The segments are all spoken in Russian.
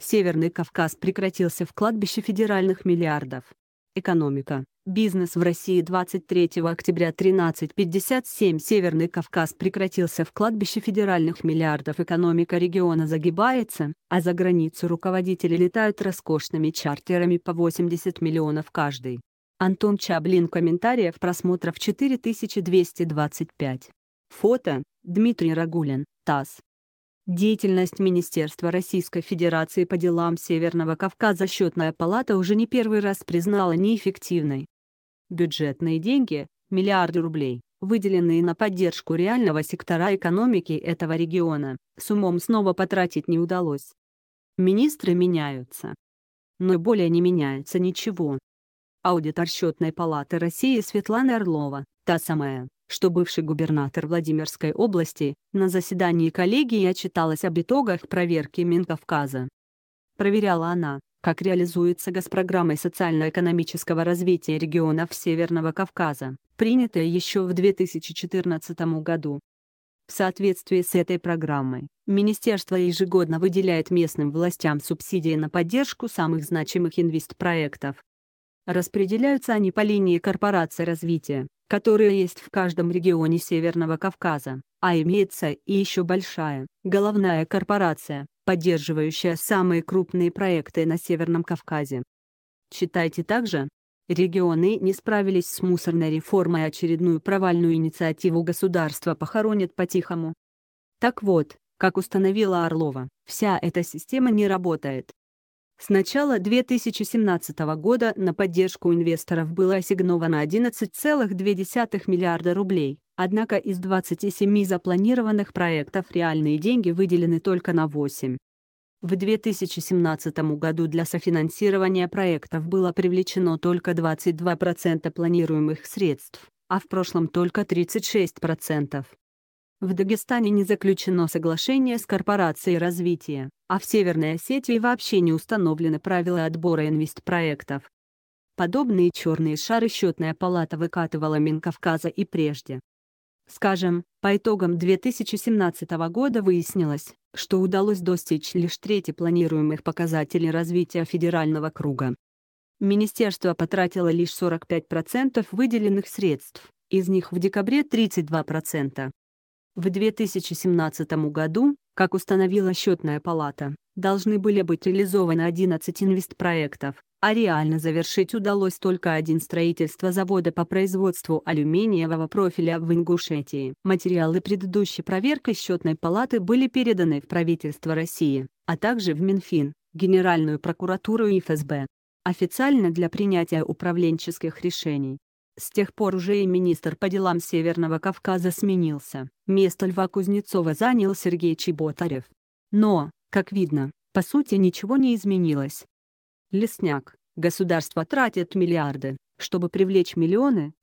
Северный Кавказ прекратился в кладбище федеральных миллиардов. Экономика. Бизнес в России 23 октября 13.57 Северный Кавказ прекратился в кладбище федеральных миллиардов. Экономика региона загибается, а за границу руководители летают роскошными чартерами по 80 миллионов каждый. Антон Чаблин. Комментариев просмотров 4225. Фото. Дмитрий Рагулин. ТАСС. Деятельность Министерства Российской Федерации по делам Северного Кавказа Счетная палата уже не первый раз признала неэффективной. Бюджетные деньги, миллиарды рублей, выделенные на поддержку реального сектора экономики этого региона, с умом снова потратить не удалось. Министры меняются. Но более не меняется ничего. Аудитор Счетной палаты России Светлана Орлова, та самая, что бывший губернатор Владимирской области на заседании коллегии отчиталась об итогах проверки Минкавказа. Проверяла она, как реализуется госпрограммой социально-экономического развития регионов Северного Кавказа, принятая еще в 2014 году. В соответствии с этой программой, Министерство ежегодно выделяет местным властям субсидии на поддержку самых значимых инвестпроектов. Распределяются они по линии корпорации развития, которая есть в каждом регионе Северного Кавказа, а имеется и еще большая, головная корпорация, поддерживающая самые крупные проекты на Северном Кавказе. Читайте также. Регионы не справились с мусорной реформой очередную провальную инициативу государства похоронят по-тихому. Так вот, как установила Орлова, вся эта система не работает. С начала 2017 года на поддержку инвесторов было ассигновано 11,2 миллиарда рублей, однако из 27 запланированных проектов реальные деньги выделены только на 8. В 2017 году для софинансирования проектов было привлечено только 22% планируемых средств, а в прошлом только 36%. В Дагестане не заключено соглашение с корпорацией развития, а в Северной Осетии вообще не установлены правила отбора инвестпроектов. Подобные черные шары счетная палата выкатывала Минкавказа и прежде. Скажем, по итогам 2017 года выяснилось, что удалось достичь лишь трети планируемых показателей развития федерального круга. Министерство потратило лишь 45% выделенных средств, из них в декабре 32%. В 2017 году, как установила счетная палата, должны были быть реализованы 11 инвестпроектов, а реально завершить удалось только один строительство завода по производству алюминиевого профиля в Ингушетии. Материалы предыдущей проверки счетной палаты были переданы в правительство России, а также в Минфин, Генеральную прокуратуру и ФСБ. Официально для принятия управленческих решений с тех пор уже и министр по делам Северного Кавказа сменился. Место Льва Кузнецова занял Сергей Чеботарев. Но, как видно, по сути ничего не изменилось. Лесняк. Государство тратит миллиарды, чтобы привлечь миллионы.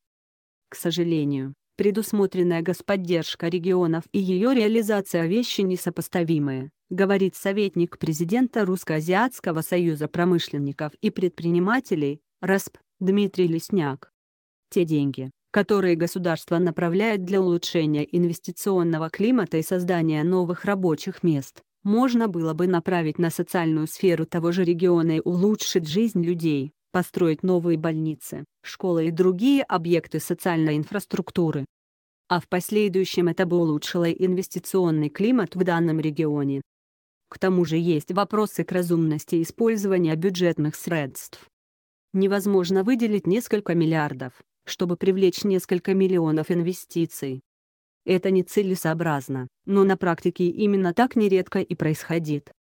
К сожалению, предусмотренная господдержка регионов и ее реализация вещи несопоставимые, говорит советник президента Русско-Азиатского союза промышленников и предпринимателей, РАСП, Дмитрий Лесняк те деньги, которые государство направляет для улучшения инвестиционного климата и создания новых рабочих мест, можно было бы направить на социальную сферу того же региона и улучшить жизнь людей, построить новые больницы, школы и другие объекты социальной инфраструктуры. А в последующем это бы улучшило инвестиционный климат в данном регионе. К тому же есть вопросы к разумности использования бюджетных средств. Невозможно выделить несколько миллиардов, чтобы привлечь несколько миллионов инвестиций. Это нецелесообразно, но на практике именно так нередко и происходит.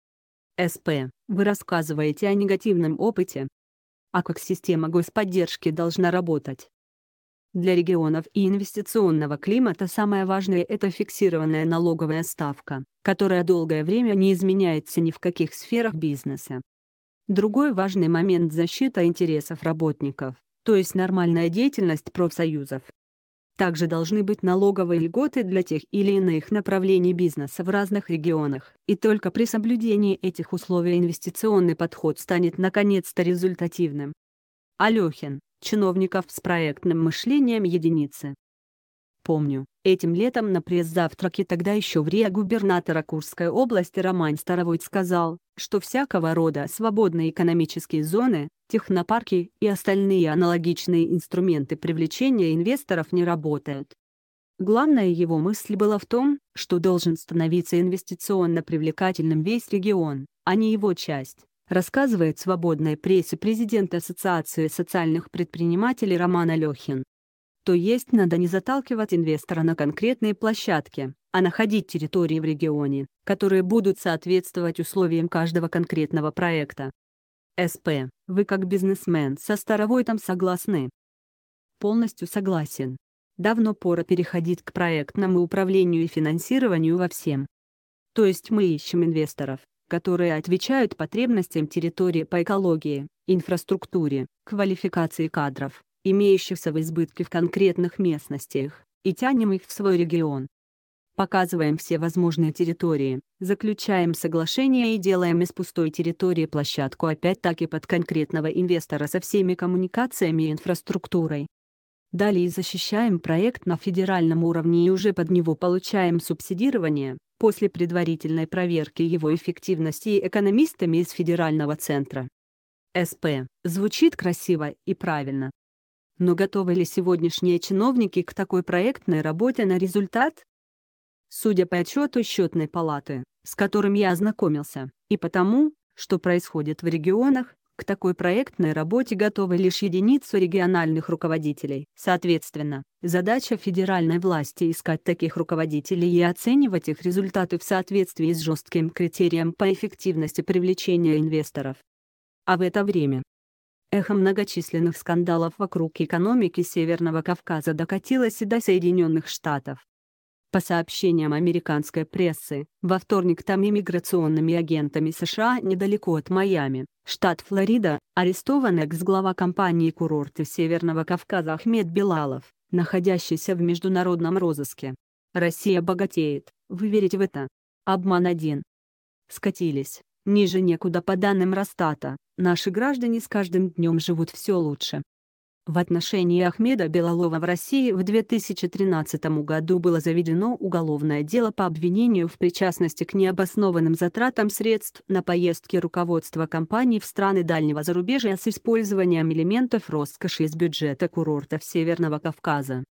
СП, вы рассказываете о негативном опыте. А как система господдержки должна работать? Для регионов и инвестиционного климата самое важное – это фиксированная налоговая ставка, которая долгое время не изменяется ни в каких сферах бизнеса. Другой важный момент – защита интересов работников то есть нормальная деятельность профсоюзов. Также должны быть налоговые льготы для тех или иных направлений бизнеса в разных регионах, и только при соблюдении этих условий инвестиционный подход станет наконец-то результативным. Алехин, чиновников с проектным мышлением единицы. Помню, этим летом на пресс-завтраке тогда еще в РИА губернатора Курской области Роман Старовойт сказал, что всякого рода свободные экономические зоны, технопарки и остальные аналогичные инструменты привлечения инвесторов не работают. Главная его мысль была в том, что должен становиться инвестиционно привлекательным весь регион, а не его часть, рассказывает свободной прессе президент Ассоциации социальных предпринимателей Роман Алехин. То есть надо не заталкивать инвестора на конкретные площадки, а находить территории в регионе, которые будут соответствовать условиям каждого конкретного проекта. СП, вы как бизнесмен со Старовойтом согласны? Полностью согласен. Давно пора переходить к проектному управлению и финансированию во всем. То есть мы ищем инвесторов, которые отвечают потребностям территории по экологии, инфраструктуре, квалификации кадров, имеющихся в избытке в конкретных местностях, и тянем их в свой регион. Показываем все возможные территории, заключаем соглашение и делаем из пустой территории площадку опять-таки под конкретного инвестора со всеми коммуникациями и инфраструктурой. Далее защищаем проект на федеральном уровне и уже под него получаем субсидирование, после предварительной проверки его эффективности экономистами из федерального центра. СП. Звучит красиво и правильно. Но готовы ли сегодняшние чиновники к такой проектной работе на результат? Судя по отчету счетной палаты, с которым я ознакомился, и потому, что происходит в регионах, к такой проектной работе готовы лишь единицу региональных руководителей. Соответственно, задача федеральной власти искать таких руководителей и оценивать их результаты в соответствии с жестким критерием по эффективности привлечения инвесторов. А в это время, эхо многочисленных скандалов вокруг экономики Северного Кавказа докатилось и до Соединенных Штатов. По сообщениям американской прессы, во вторник там иммиграционными агентами США недалеко от Майами, штат Флорида, арестован экс-глава компании курорты Северного Кавказа Ахмед Белалов, находящийся в международном розыске. Россия богатеет, вы верите в это? Обман один. Скатились, Ниже некуда по данным Росстата, наши граждане с каждым днем живут все лучше. В отношении Ахмеда Белалова в России в 2013 году было заведено уголовное дело по обвинению в причастности к необоснованным затратам средств на поездки руководства компании в страны дальнего зарубежья с использованием элементов роскоши из бюджета курортов Северного Кавказа.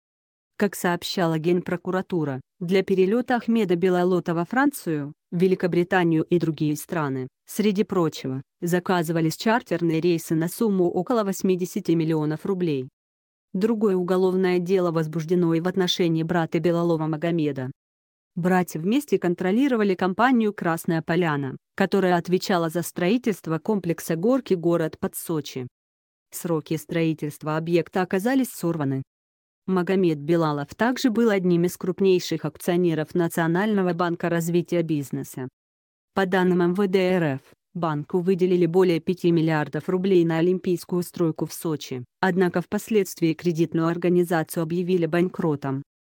Как сообщала Генпрокуратура, для перелета Ахмеда Белолота во Францию, Великобританию и другие страны, среди прочего, заказывались чартерные рейсы на сумму около 80 миллионов рублей. Другое уголовное дело возбуждено и в отношении брата Белолова Магомеда. Братья вместе контролировали компанию «Красная поляна», которая отвечала за строительство комплекса «Горки город под Сочи». Сроки строительства объекта оказались сорваны, Магомед Белалов также был одним из крупнейших акционеров Национального банка развития бизнеса. По данным МВД РФ, банку выделили более 5 миллиардов рублей на олимпийскую стройку в Сочи, однако впоследствии кредитную организацию объявили банкротом.